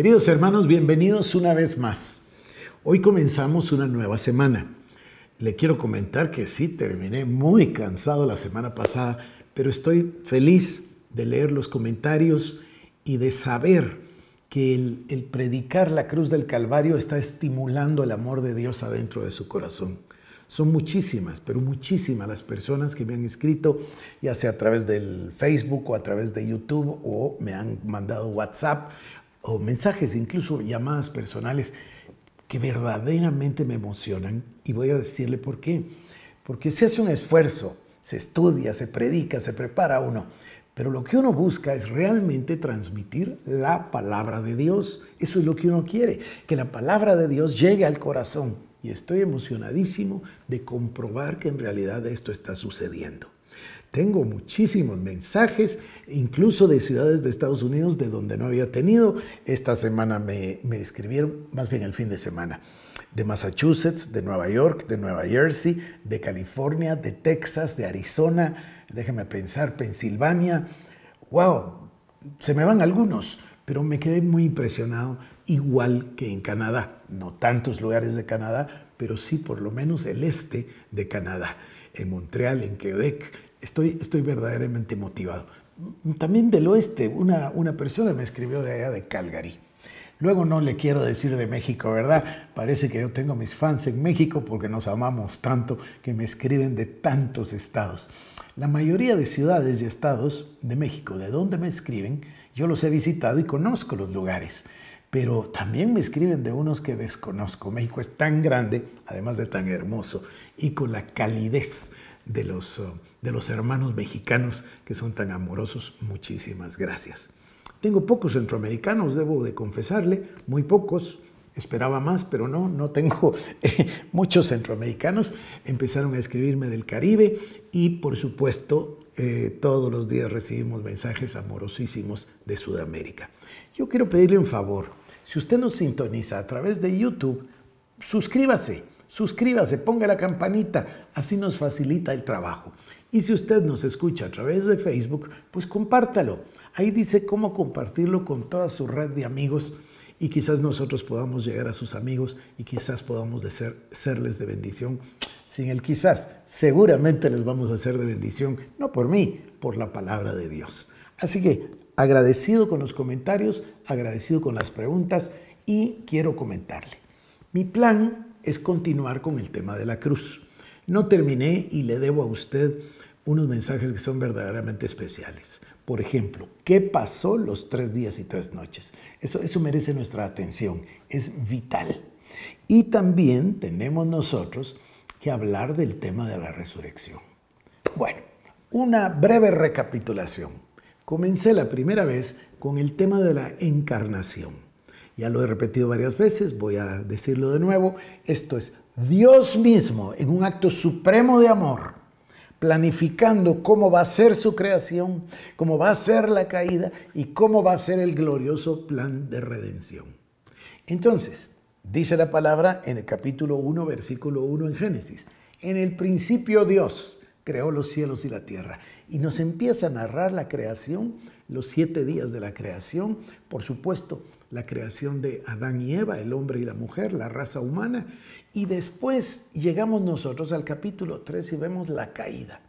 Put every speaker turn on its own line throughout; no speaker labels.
Queridos hermanos, bienvenidos una vez más. Hoy comenzamos una nueva semana. Le quiero comentar que sí, terminé muy cansado la semana pasada, pero estoy feliz de leer los comentarios y de saber que el, predicar la cruz del Calvario está estimulando el amor de Dios adentro de su corazón. Son muchísimas, pero muchísimas las personas que me han escrito, ya sea a través del Facebook o a través de YouTube o me han mandado WhatsApp o mensajes, incluso llamadas personales que verdaderamente me emocionan y voy a decirle por qué. Porque se hace un esfuerzo, se estudia, se predica, se prepara uno, pero lo que uno busca es realmente transmitir la palabra de Dios. Eso es lo que uno quiere, que la palabra de Dios llegue al corazón. Y estoy emocionadísimo de comprobar que en realidad esto está sucediendo. Tengo muchísimos mensajes, incluso de ciudades de Estados Unidos de donde no había tenido. Esta semana me, me, escribieron, más bien el fin de semana, de Massachusetts, de Nueva York, de Nueva Jersey, de California, de Texas, de Arizona, déjeme pensar, Pensilvania. ¡Wow! Se me van algunos, pero me quedé muy impresionado, igual que en Canadá. No tantos lugares de Canadá, pero sí por lo menos el este de Canadá en Montreal, en Quebec, estoy, estoy verdaderamente motivado. También del oeste, una, una persona me escribió de allá de Calgary. Luego no le quiero decir de México, ¿verdad? Parece que yo tengo mis fans en México porque nos amamos tanto que me escriben de tantos estados. La mayoría de ciudades y estados de México, de donde me escriben, yo los he visitado y conozco los lugares. Pero también me escriben de unos que desconozco. México es tan grande, además de tan hermoso, y con la calidez eh, de los, hermanos mexicanos que son tan amorosos. Muchísimas gracias. Tengo pocos centroamericanos, debo de confesarle, muy pocos. Esperaba más, pero no, no tengo eh, muchos centroamericanos. Empezaron a escribirme del Caribe y por supuesto eh, todos los días recibimos mensajes amorosísimos de Sudamérica. Yo quiero pedirle un favor. Si usted nos sintoniza a través de YouTube, suscríbase suscríbase, ponga la campanita, así nos facilita el trabajo. Y si usted nos escucha a través de Facebook, pues compártalo. Ahí dice cómo compartirlo con toda su red de amigos y quizás nosotros podamos llegar a sus amigos y quizás podamos ser, serles de bendición. Sin el quizás, seguramente les vamos a hacer de bendición, no por mí, por la palabra de Dios. Así que agradecido con los comentarios, agradecido con las preguntas y quiero comentarle. Mi plan es continuar con el tema de la cruz. No terminé y le debo a usted unos mensajes que son verdaderamente especiales. Por ejemplo, ¿qué pasó los tres días y tres noches? Eso, merece nuestra atención, es vital. Y también tenemos nosotros que hablar del tema de la resurrección. Bueno, una breve recapitulación. Comencé la primera vez con el tema de la encarnación. Ya lo he repetido varias veces, voy a decirlo de nuevo. Esto es Dios mismo en un acto supremo de amor, planificando cómo va a ser su creación, cómo va a ser la caída y cómo va a ser el glorioso plan de redención. Entonces, dice la palabra en el capítulo 1, versículo 1 en Génesis. En el principio Dios creó los cielos y la tierra. Y nos empieza a narrar la creación, los siete días de la creación, por supuesto, la creación de Adán y Eva, el hombre y la mujer, la raza humana, y después llegamos nosotros al capítulo 3 y vemos la caída.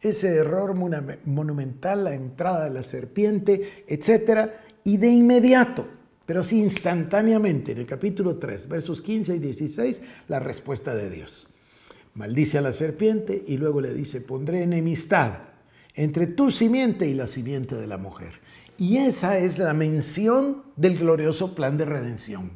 Ese error monumental, la entrada de la serpiente, etcétera, y de inmediato, pero así instantáneamente, en el capítulo 3, versos 15 y 16, la respuesta de Dios. Maldice a la serpiente y luego le dice, pondré enemistad entre tu simiente y la simiente de la mujer. Y esa es la mención del glorioso plan de redención.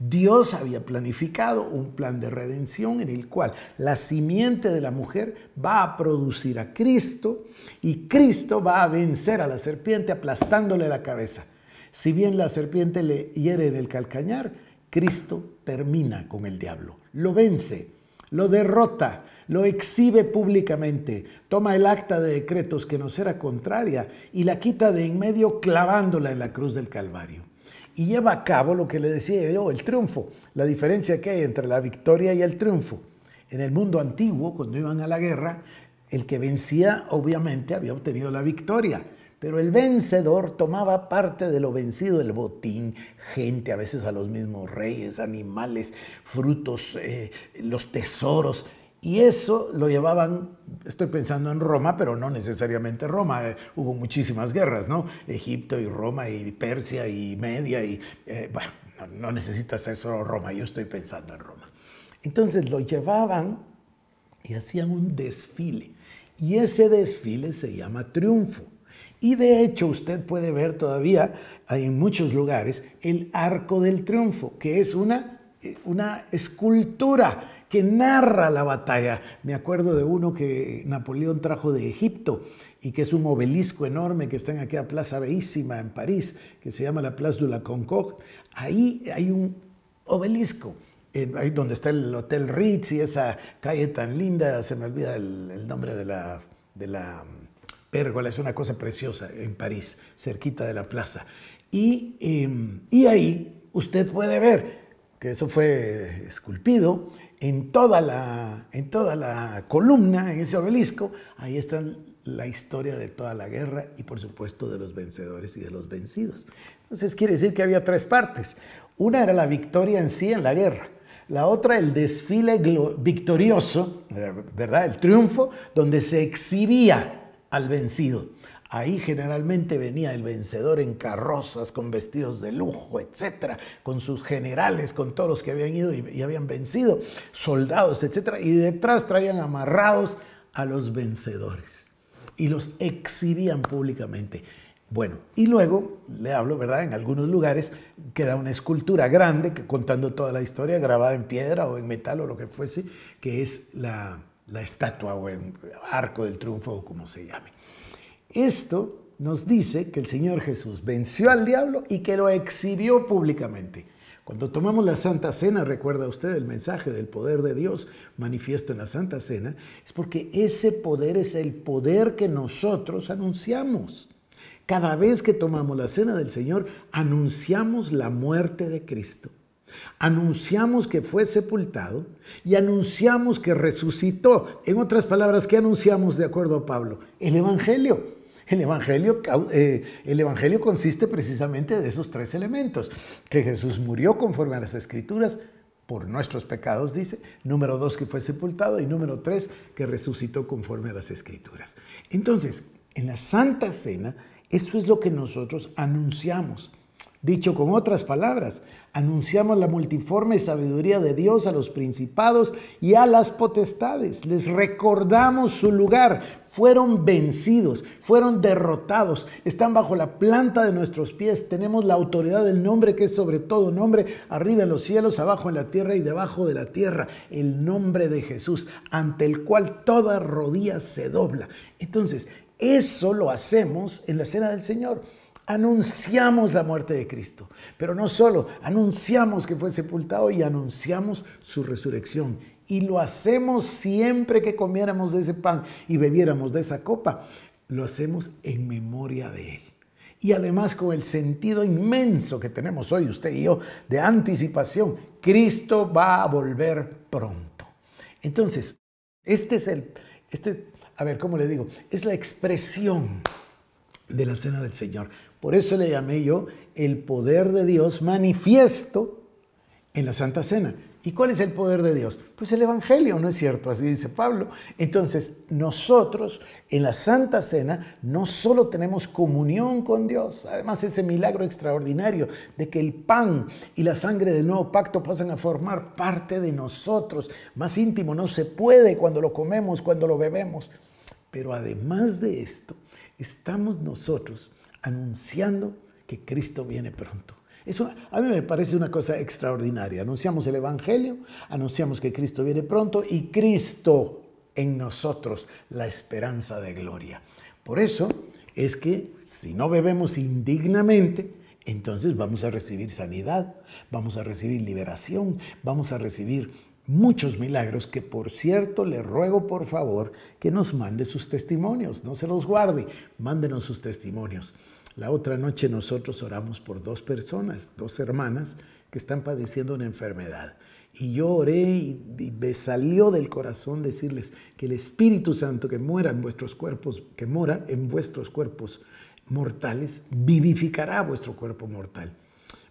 Dios había planificado un plan de redención en el cual la simiente de la mujer va a producir a Cristo y Cristo va a vencer a la serpiente aplastándole la cabeza. Si bien la serpiente le hiere en el calcañar, Cristo termina con el diablo, lo vence, lo derrota, lo exhibe públicamente, toma el acta de decretos que nos era contraria y la quita de en medio clavándola en la cruz del Calvario. Y lleva a cabo lo que le decía yo, el triunfo, la diferencia que hay entre la victoria y el triunfo. En el mundo antiguo, cuando iban a la guerra, el que vencía obviamente había obtenido la victoria pero el vencedor tomaba parte de lo vencido El botín, gente, a veces a los mismos reyes, animales, frutos, eh, los tesoros. Y eso lo llevaban, estoy pensando en Roma, pero no necesariamente Roma, eh, hubo muchísimas guerras, ¿no? Egipto y Roma y Persia y Media y, eh, bueno, no, no necesita ser solo Roma, yo estoy pensando en Roma. Entonces lo llevaban y hacían un desfile. Y ese desfile se llama triunfo. Y de hecho usted puede ver todavía en muchos lugares el arco del triunfo, que es una, eh, una escultura que narra la batalla. Me acuerdo de uno que Napoleón trajo de Egipto y que es un obelisco enorme que está en aquella plaza bellísima en París, que se llama la Place de la Concorde. Ahí hay un obelisco ahí donde está el Hotel Ritz y esa calle tan linda, se me olvida el, nombre de la, de la mm, pérgola, es una cosa preciosa en París, cerquita de la plaza. Y, em, y ahí usted puede ver que eso fue esculpido en toda la, en toda la columna, en ese obelisco, ahí está la historia de toda la guerra y por supuesto de los vencedores y de los vencidos. Entonces quiere decir que había tres partes. Una era la victoria en sí en la guerra. La otra, el desfile victorioso, ¿verdad? El triunfo, donde se exhibía al vencido. Ahí generalmente venía el vencedor en carrozas, con vestidos de lujo, etcétera, con sus generales, con todos los que habían ido y, habían vencido, soldados, etcétera, y detrás traían amarrados a los vencedores y los exhibían públicamente. Bueno, y luego le hablo, ¿verdad? En algunos lugares queda una escultura grande que, contando toda la historia, grabada en piedra o en metal o lo que fuese, que es la, la estatua o el arco del triunfo o como se llame. Esto nos dice que el Señor Jesús venció al diablo y que lo exhibió públicamente. Cuando tomamos la Santa Cena, recuerda usted el mensaje del poder de Dios manifiesto en la Santa Cena, es porque ese poder es el poder que nosotros anunciamos. Cada vez que tomamos la Cena del Señor, anunciamos la muerte de Cristo. Anunciamos que fue sepultado y anunciamos que resucitó. En otras palabras, ¿qué anunciamos de acuerdo a Pablo? El Evangelio Eh, el Evangelio, consiste precisamente de esos tres elementos, que Jesús murió conforme a las escrituras por nuestros pecados, dice, número dos, que fue sepultado, y número tres, que resucitó conforme a las escrituras. Entonces, en la Santa Cena, eso es lo que nosotros anunciamos. Dicho con otras palabras, anunciamos la multiforme sabiduría de Dios a los principados y a las potestades. Les recordamos su lugar. Fueron vencidos, fueron derrotados, están bajo la planta de nuestros pies. Tenemos la autoridad del nombre que es sobre todo nombre, arriba en los cielos, abajo en la tierra y debajo de la tierra. El nombre de Jesús, ante el cual toda rodilla se dobla. Entonces, eso lo hacemos en la cena del Señor anunciamos la muerte de Cristo. Pero no solo, anunciamos que fue sepultado y anunciamos su resurrección. Y lo hacemos siempre que comiéramos de ese pan y bebiéramos de esa copa. Lo hacemos en memoria de Él. Y además con el sentido inmenso que tenemos hoy usted y yo de anticipación. Cristo va a volver pronto. Entonces, este es el, este, a ver, ¿cómo le digo? Es la expresión de la cena del Señor. Por eso le llamé yo el poder de Dios manifiesto en la Santa Cena. ¿Y cuál es el poder de Dios? Pues el Evangelio, ¿no es cierto? Así dice Pablo. Entonces, nosotros en la Santa Cena no solo tenemos comunión con Dios, además ese milagro extraordinario de que el pan y la sangre del nuevo pacto pasan a formar parte de nosotros, más íntimo, no se puede cuando lo comemos, cuando lo bebemos. Pero además de esto, estamos nosotros anunciando que Cristo viene pronto. Es a mí me parece una cosa extraordinaria. Anunciamos el Evangelio, anunciamos que Cristo viene pronto y Cristo en nosotros, la esperanza de gloria. Por eso es que si no bebemos indignamente, entonces vamos a recibir sanidad, vamos a recibir liberación, vamos a recibir muchos milagros que por cierto le ruego por favor que nos mande sus testimonios, no se los guarde, mándenos sus testimonios. La otra noche nosotros oramos por dos personas, dos hermanas que están padeciendo una enfermedad. Y yo oré y, me salió del corazón decirles que el Espíritu Santo que muera en vuestros cuerpos, que mora en vuestros cuerpos mortales, vivificará vuestro cuerpo mortal.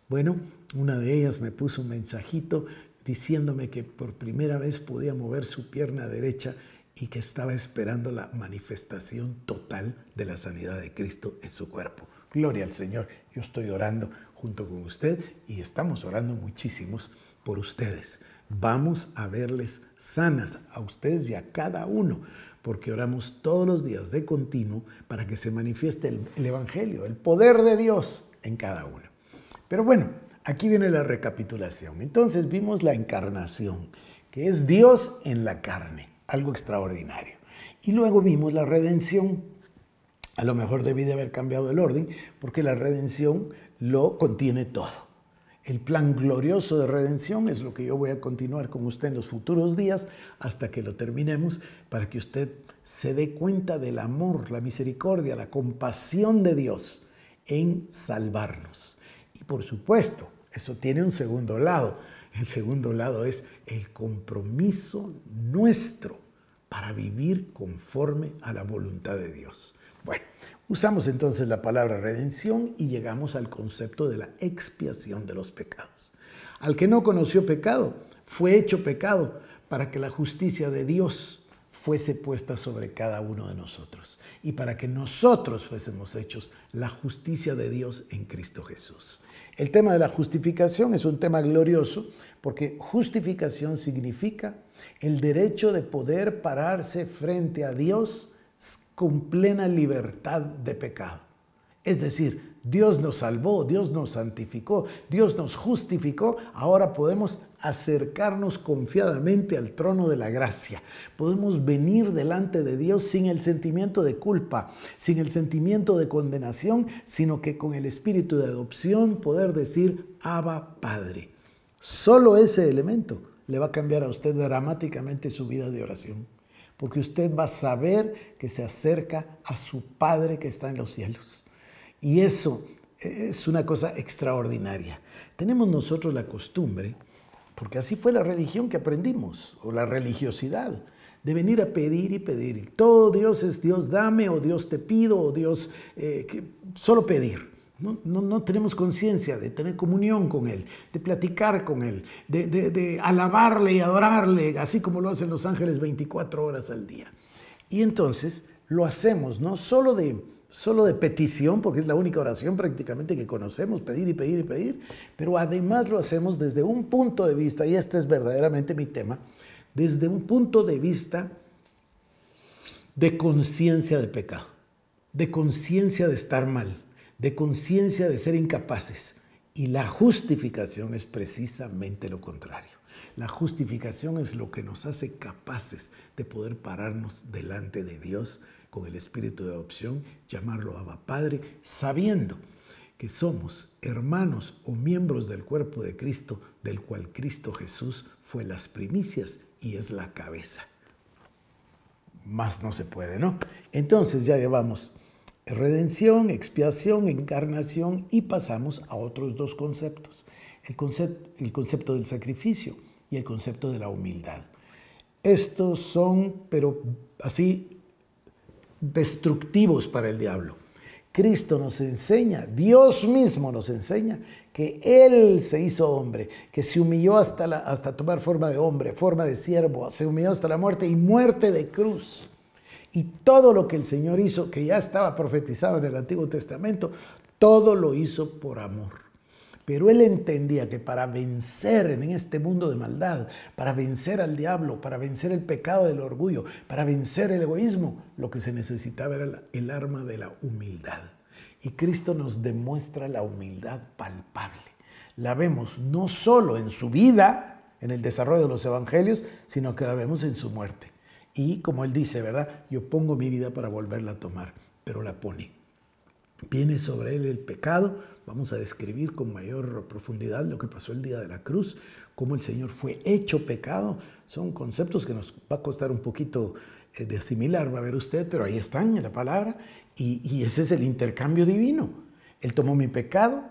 Bueno, una de ellas me puso un mensajito diciéndome que por primera vez podía mover su pierna derecha y que estaba esperando la manifestación total de la sanidad de Cristo en su cuerpo. Gloria al Señor. Yo estoy orando junto con usted y estamos orando muchísimos por ustedes. Vamos a verles sanas a ustedes y a cada uno, porque oramos todos los días de continuo para que se manifieste el, el Evangelio, el poder de Dios en cada uno. Pero bueno, Aquí viene la recapitulación. Entonces vimos la encarnación, que es Dios en la carne, algo extraordinario. Y luego vimos la redención. A lo mejor debí de haber cambiado el orden, porque la redención lo contiene todo. El plan glorioso de redención es lo que yo voy a continuar con usted en los futuros días hasta que lo terminemos, para que usted se dé cuenta del amor, la misericordia, la compasión de Dios en salvarnos. Y por supuesto, eso tiene un segundo lado. El segundo lado es el compromiso nuestro para vivir conforme a la voluntad de Dios. Bueno, usamos entonces la palabra redención y llegamos al concepto de la expiación de los pecados. Al que no conoció pecado, fue hecho pecado para que la justicia de Dios fuese puesta sobre cada uno de nosotros y para que nosotros fuésemos hechos la justicia de Dios en Cristo Jesús. El tema de la justificación es un tema glorioso porque justificación significa el derecho de poder pararse frente a Dios con plena libertad de pecado. Es decir, Dios nos salvó, Dios nos santificó, Dios nos justificó, ahora podemos acercarnos confiadamente al trono de la gracia. Podemos venir delante de Dios sin el sentimiento de culpa, sin el sentimiento de condenación, sino que con el espíritu de adopción poder decir, Abba Padre. Solo ese elemento le va a cambiar a usted dramáticamente su vida de oración, porque usted va a saber que se acerca a su Padre que está en los cielos. Y eso es una cosa extraordinaria. Tenemos nosotros la costumbre, porque así fue la religión que aprendimos, o la religiosidad, de venir a pedir y pedir. todo Dios es Dios dame, o Dios te pido, o Dios eh, que, solo pedir. No, tenemos conciencia de tener comunión con Él, de platicar con Él, de, de alabarle y adorarle, así como lo hacen los ángeles 24 horas al día. Y entonces lo hacemos no solo de solo de petición, porque es la única oración prácticamente que conocemos, pedir y pedir y pedir, pero además lo hacemos desde un punto de vista, y este es verdaderamente mi tema, desde un punto de vista de conciencia de pecado, de conciencia de estar mal, de conciencia de ser incapaces. Y la justificación es precisamente lo contrario. La justificación es lo que nos hace capaces de poder pararnos delante de Dios con el espíritu de adopción, llamarlo Abba Padre, sabiendo que somos hermanos o miembros del cuerpo de Cristo, del cual Cristo Jesús fue las primicias y es la cabeza. Más no se puede, ¿no? Entonces ya llevamos redención, expiación, encarnación y pasamos a otros dos conceptos. El, concepto, el concepto del sacrificio y el concepto de la humildad. Estos son, pero así destructivos para el diablo. Cristo nos enseña, Dios mismo nos enseña que Él se hizo hombre, que se humilló hasta, hasta tomar forma de hombre, forma de siervo, se humilló hasta la muerte y muerte de cruz. Y todo lo que el Señor hizo, que ya estaba profetizado en el Antiguo Testamento, todo lo hizo por amor. Pero él entendía que para vencer en este mundo de maldad, para vencer al diablo, para vencer el pecado del orgullo, para vencer el egoísmo, lo que se necesitaba era el arma de la humildad. Y Cristo nos demuestra la humildad palpable. La vemos no solo en su vida, en el desarrollo de los evangelios, sino que la vemos en su muerte. Y como él dice, ¿verdad? Yo pongo mi vida para volverla a tomar, pero la pone. Viene sobre él el pecado, Vamos a describir con mayor profundidad lo que pasó el día de la cruz, cómo el Señor fue hecho pecado. Son conceptos que nos va a costar un poquito eh, de asimilar, va a ver usted, pero ahí están en la palabra. Y, ese es el intercambio divino. Él tomó mi pecado,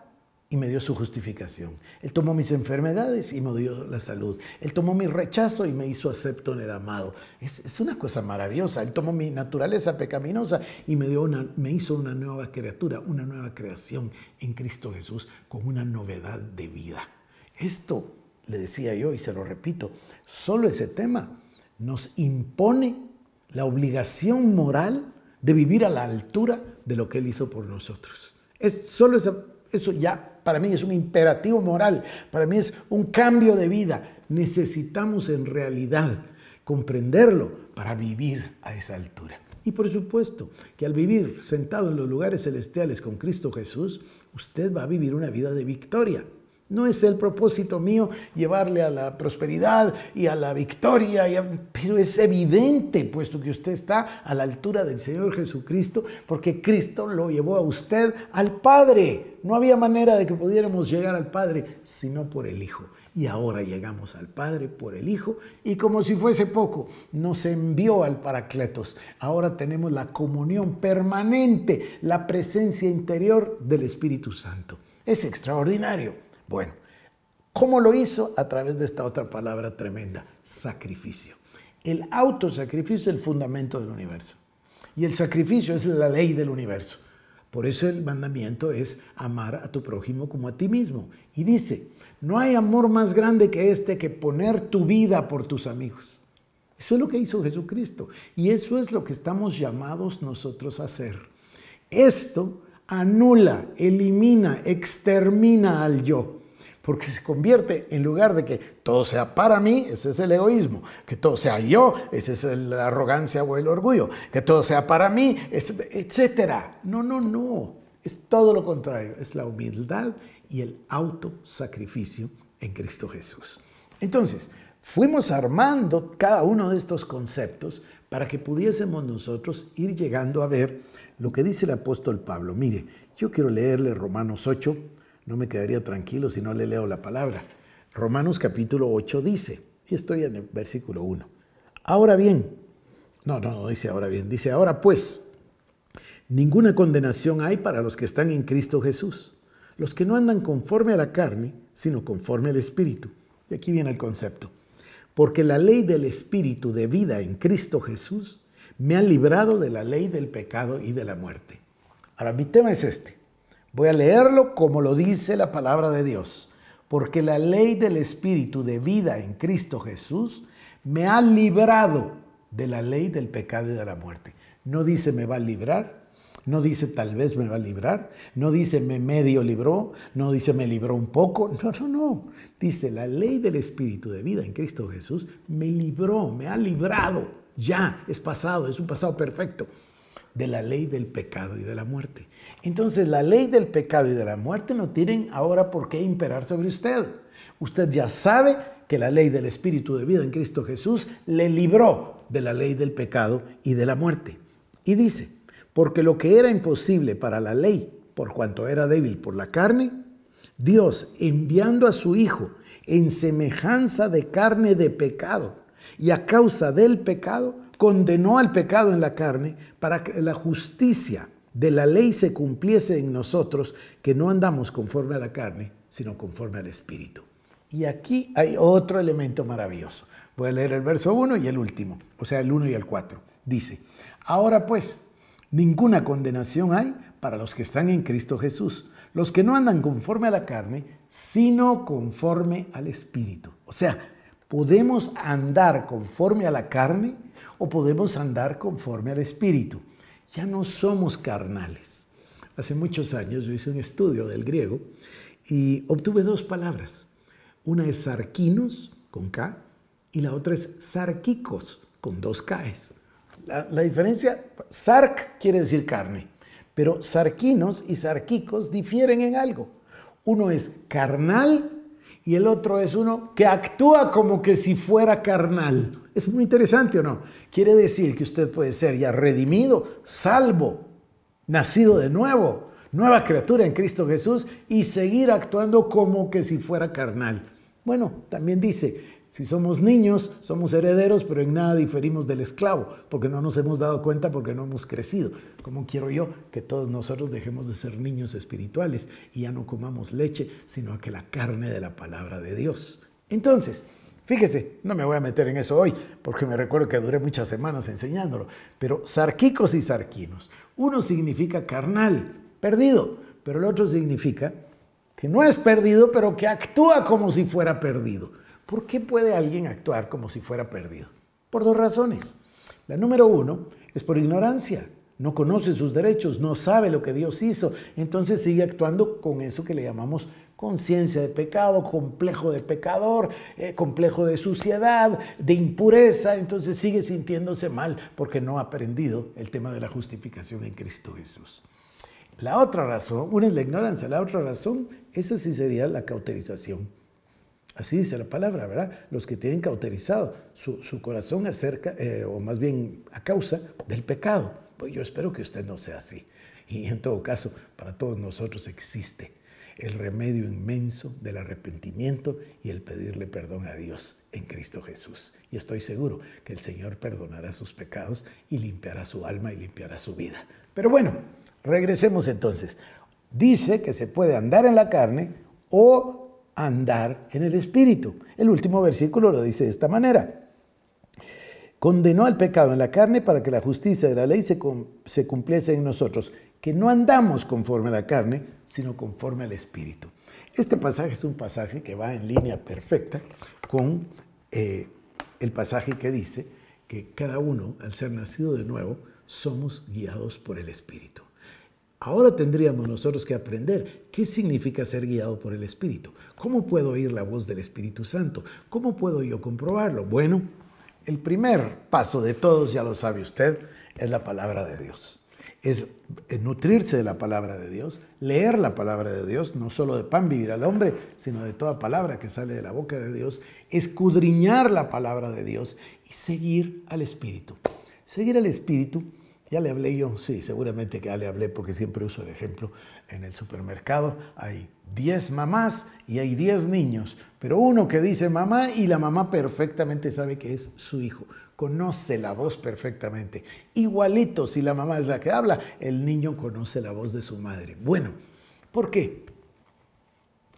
y me dio su justificación. Él tomó mis enfermedades y me dio la salud. Él tomó mi rechazo y me hizo acepto en el amado. Es, una cosa maravillosa. Él tomó mi naturaleza pecaminosa y me, dio una, me hizo una nueva criatura, una nueva creación en Cristo Jesús con una novedad de vida. Esto, le decía yo y se lo repito, solo ese tema nos impone la obligación moral de vivir a la altura de lo que Él hizo por nosotros. Es solo eso ya para mí es un imperativo moral, para mí es un cambio de vida. Necesitamos en realidad comprenderlo para vivir a esa altura. Y por supuesto que al vivir sentado en los lugares celestiales con Cristo Jesús, usted va a vivir una vida de victoria. No es el propósito mío llevarle a la prosperidad y a la victoria, pero es evidente, puesto que usted está a la altura del Señor Jesucristo, porque Cristo lo llevó a usted al Padre. No había manera de que pudiéramos llegar al Padre sino por el Hijo. Y ahora llegamos al Padre por el Hijo, y como si fuese poco, nos envió al Paracletos. Ahora tenemos la comunión permanente, la presencia interior del Espíritu Santo. Es extraordinario. Bueno, ¿cómo lo hizo? A través de esta otra palabra tremenda, sacrificio. El autosacrificio es el fundamento del universo. Y el sacrificio es la ley del universo. Por eso el mandamiento es amar a tu prójimo como a ti mismo. Y dice, no hay amor más grande que este que poner tu vida por tus amigos. Eso es lo que hizo Jesucristo. Y eso es lo que estamos llamados nosotros a hacer. Esto anula, elimina, extermina al yo porque se convierte en lugar de que todo sea para mí, ese es el egoísmo, que todo sea yo, esa es la arrogancia o el orgullo, que todo sea para mí, etcétera. No, no, no, es todo lo contrario, es la humildad y el autosacrificio en Cristo Jesús. Entonces, fuimos armando cada uno de estos conceptos para que pudiésemos nosotros ir llegando a ver lo que dice el apóstol Pablo. Mire, yo quiero leerle Romanos 8, no me quedaría tranquilo si no le leo la palabra. Romanos capítulo 8 dice, y estoy en el versículo 1. Ahora bien, no, no, dice ahora bien, dice ahora pues, ninguna condenación hay para los que están en Cristo Jesús, los que no andan conforme a la carne, sino conforme al Espíritu. Y aquí viene el concepto. Porque la ley del Espíritu de vida en Cristo Jesús me ha librado de la ley del pecado y de la muerte. Ahora, mi tema es este. Voy a leerlo como lo dice la palabra de Dios, porque la ley del Espíritu de vida en Cristo Jesús me ha librado de la ley del pecado y de la muerte. No dice me va a librar, no dice tal vez me va a librar, no dice me medio libró, no dice me libró un poco, no, no, no. Dice la ley del Espíritu de vida en Cristo Jesús me libró, me ha librado. Ya, es pasado, es un pasado perfecto de la ley del pecado y de la muerte. Entonces la ley del pecado y de la muerte no tienen ahora por qué imperar sobre usted. Usted ya sabe que la ley del Espíritu de vida en Cristo Jesús le libró de la ley del pecado y de la muerte. Y dice, porque lo que era imposible para la ley, por cuanto era débil por la carne, Dios enviando a su Hijo en semejanza de carne de pecado y a causa del pecado, condenó al pecado en la carne para que la justicia de la ley se cumpliese en nosotros, que no andamos conforme a la carne, sino conforme al Espíritu. Y aquí hay otro elemento maravilloso. Voy a leer el verso 1 y el último, o sea, el 1 y el 4. Dice, ahora pues, ninguna condenación hay para los que están en Cristo Jesús, los que no andan conforme a la carne, sino conforme al Espíritu. O sea, podemos andar conforme a la carne, o podemos andar conforme al Espíritu. Ya no somos carnales. Hace muchos años yo hice un estudio del griego y obtuve dos palabras. Una es sarquinos, con K, y la otra es sarquicos, con dos Ks. La, diferencia, sark quiere decir carne, pero sarquinos y sarquicos difieren en algo. Uno es carnal y el otro es uno que actúa como que si fuera carnal. Es muy interesante o no. Quiere decir que usted puede ser ya redimido, salvo, nacido de nuevo, nueva criatura en Cristo Jesús y seguir actuando como que si fuera carnal. Bueno, también dice, si somos niños, somos herederos, pero en nada diferimos del esclavo, porque no nos hemos dado cuenta, porque no hemos crecido. ¿Cómo quiero yo que todos nosotros dejemos de ser niños espirituales y ya no comamos leche, sino que la carne de la palabra de Dios? Entonces, Fíjese, no me voy a meter en eso hoy, porque me recuerdo que duré muchas semanas enseñándolo, pero sarquicos y sarquinos. Uno significa carnal, perdido, pero el otro significa que no es perdido, pero que actúa como si fuera perdido. ¿Por qué puede alguien actuar como si fuera perdido? Por dos razones. La número uno es por ignorancia. No conoce sus derechos, no sabe lo que Dios hizo, entonces sigue actuando con eso que le llamamos conciencia de pecado, complejo de pecador, eh, complejo de suciedad, de impureza, entonces sigue sintiéndose mal porque no ha aprendido el tema de la justificación en Cristo Jesús. La otra razón, una es la ignorancia, la otra razón, esa sí sería la cauterización. Así dice la palabra, ¿verdad? Los que tienen cauterizado su, corazón acerca, eh, o más bien a causa del pecado. Pues yo espero que usted no sea así. Y en todo caso, para todos nosotros existe el remedio inmenso del arrepentimiento y el pedirle perdón a Dios en Cristo Jesús. Y estoy seguro que el Señor perdonará sus pecados y limpiará su alma y limpiará su vida. Pero bueno, regresemos entonces. Dice que se puede andar en la carne o andar en el Espíritu. El último versículo lo dice de esta manera condenó al pecado en la carne para que la justicia de la ley se, cumpliese en nosotros que no andamos conforme a la carne, sino conforme al Espíritu. Este pasaje es un pasaje que va en línea perfecta con eh, el pasaje que dice que cada uno, al ser nacido de nuevo, somos guiados por el Espíritu. Ahora tendríamos nosotros que aprender qué significa ser guiado por el Espíritu. ¿Cómo puedo oír la voz del Espíritu Santo? ¿Cómo puedo yo comprobarlo? Bueno, el primer paso de todos, ya lo sabe usted, es la palabra de Dios es eh, nutrirse de la palabra de Dios, leer la palabra de Dios, no solo de pan vivir al hombre, sino de toda palabra que sale de la boca de Dios, escudriñar la palabra de Dios y seguir al Espíritu. Seguir al Espíritu ya le hablé yo, sí, seguramente que ya le hablé porque siempre uso el ejemplo. En el supermercado hay 10 mamás y hay 10 niños, pero uno que dice mamá y la mamá perfectamente sabe que es su hijo. Conoce la voz perfectamente. Igualito, si la mamá es la que habla, el niño conoce la voz de su madre. Bueno, ¿por qué?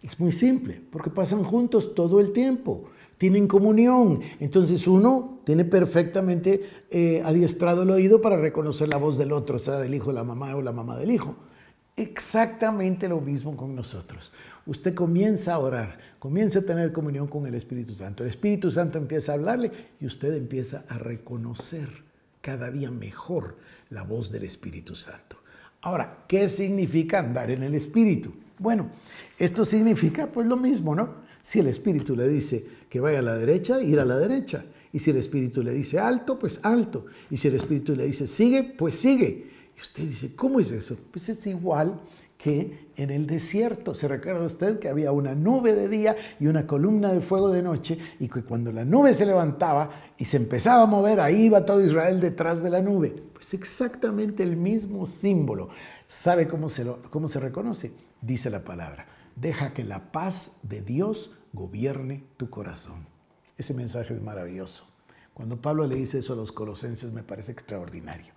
Es muy simple, porque pasan juntos todo el tiempo, tienen comunión. Entonces uno tiene perfectamente eh, adiestrado el oído para reconocer la voz del otro, sea del hijo la mamá o la mamá del hijo. Exactamente lo mismo con nosotros. Usted comienza a orar, comienza a tener comunión con el Espíritu Santo. El Espíritu Santo empieza a hablarle y usted empieza a reconocer cada día mejor la voz del Espíritu Santo. Ahora, ¿qué significa andar en el Espíritu? Bueno, esto significa pues lo mismo, ¿no? Si el Espíritu le dice que vaya a la derecha, ir a la derecha. Y si el Espíritu le dice alto, pues alto. Y si el Espíritu le dice sigue, pues sigue. Y usted dice, ¿cómo es eso? Pues es igual que en el desierto. Se recuerda usted que había una nube de día y una columna de fuego de noche y que cuando la nube se levantaba y se empezaba a mover, ahí iba todo Israel detrás de la nube. Pues exactamente el mismo símbolo. ¿Sabe cómo se, cómo se reconoce? Dice la palabra, deja que la paz de Dios gobierne tu corazón. Ese mensaje es maravilloso. Cuando Pablo le dice eso a los colosenses me parece extraordinario.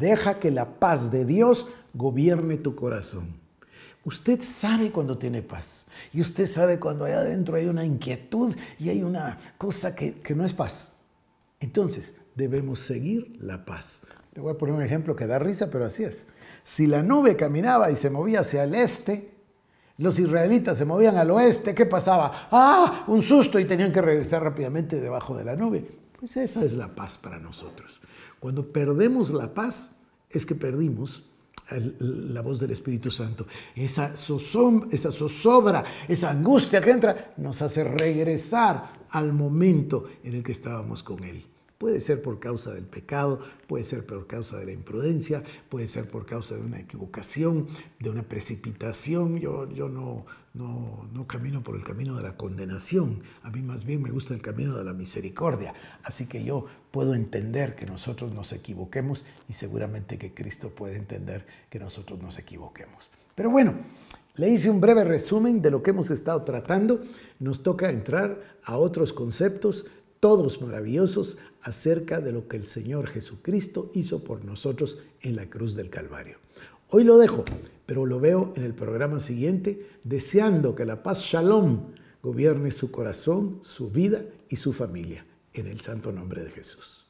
Deja que la paz de Dios gobierne tu corazón. Usted sabe cuando tiene paz y usted sabe cuando allá adentro hay una inquietud y hay una cosa que, que no es paz. Entonces, debemos seguir la paz. Le voy a poner un ejemplo que da risa, pero así es. Si la nube caminaba y se movía hacia el este, los israelitas se movían al oeste, ¿qué pasaba? ¡Ah! Un susto y tenían que regresar rápidamente debajo de la nube. Pues esa es la paz para nosotros. Cuando perdemos la paz es que perdimos la voz del Espíritu Santo. Esa, esa zozobra, esa angustia que entra, nos hace regresar al momento en el que estábamos con Él. Puede ser por causa del pecado, puede ser por causa de la imprudencia, puede ser por causa de una equivocación, de una precipitación. Yo, yo no, no, no camino por el camino de la condenación, a mí más bien me gusta el camino de la misericordia. Así que yo puedo entender que nosotros nos equivoquemos y seguramente que Cristo puede entender que nosotros nos equivoquemos. Pero bueno, le hice un breve resumen de lo que hemos estado tratando. Nos toca entrar a otros conceptos todos maravillosos acerca de lo que el Señor Jesucristo hizo por nosotros en la cruz del Calvario. Hoy lo dejo, pero lo veo en el programa siguiente, deseando que la paz Shalom gobierne su corazón, su vida y su familia, en el santo nombre de Jesús.